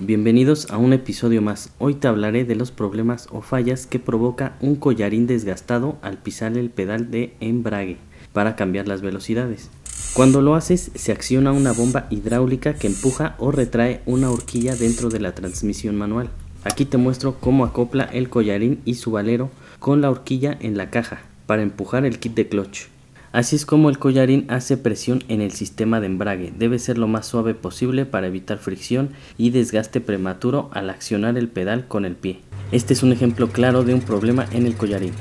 Bienvenidos a un episodio más. Hoy te hablaré de los problemas o fallas que provoca un collarín desgastado al pisar el pedal de embrague para cambiar las velocidades. Cuando lo haces se acciona una bomba hidráulica que empuja o retrae una horquilla dentro de la transmisión manual. Aquí te muestro cómo acopla el collarín y su valero con la horquilla en la caja para empujar el kit de clutch. Así es como el collarín hace presión en el sistema de embrague. Debe ser lo más suave posible para evitar fricción y desgaste prematuro al accionar el pedal con el pie. Este es un ejemplo claro de un problema en el collarín.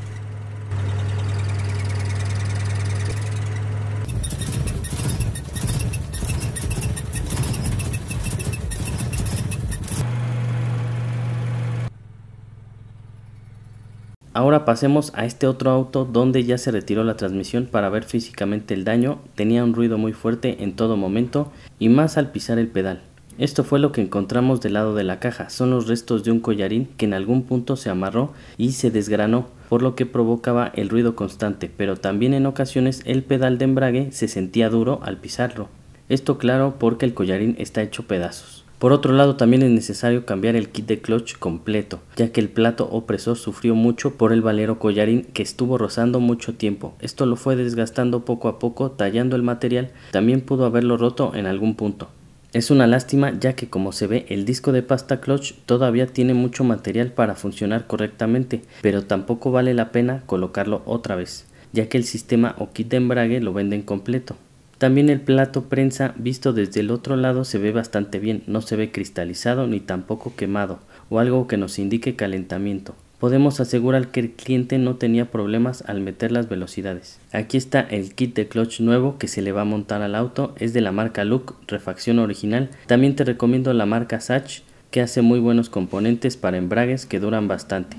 Ahora pasemos a este otro auto donde ya se retiró la transmisión para ver físicamente el daño, tenía un ruido muy fuerte en todo momento y más al pisar el pedal. Esto fue lo que encontramos del lado de la caja, son los restos de un collarín que en algún punto se amarró y se desgranó, por lo que provocaba el ruido constante, pero también en ocasiones el pedal de embrague se sentía duro al pisarlo. Esto claro porque el collarín está hecho pedazos. Por otro lado, también es necesario cambiar el kit de clutch completo, ya que el plato opresor sufrió mucho por el valero collarín que estuvo rozando mucho tiempo. Esto lo fue desgastando poco a poco, tallando el material, también pudo haberlo roto en algún punto. Es una lástima ya que como se ve el disco de pasta clutch todavía tiene mucho material para funcionar correctamente, pero tampoco vale la pena colocarlo otra vez, ya que el sistema o kit de embrague lo venden completo. También el plato prensa visto desde el otro lado se ve bastante bien, no se ve cristalizado ni tampoco quemado o algo que nos indique calentamiento. Podemos asegurar que el cliente no tenía problemas al meter las velocidades. Aquí está el kit de clutch nuevo que se le va a montar al auto, es de la marca Look, refacción original. También te recomiendo la marca Satch que hace muy buenos componentes para embragues que duran bastante.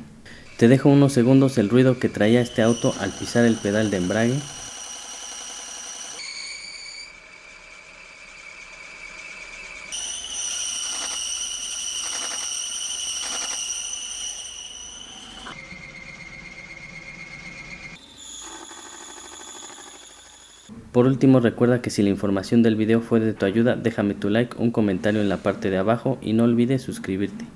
Te dejo unos segundos el ruido que traía este auto al pisar el pedal de embrague Por último, recuerda que si la información del video fue de tu ayuda, déjame tu like, un comentario en la parte de abajo y no olvides suscribirte.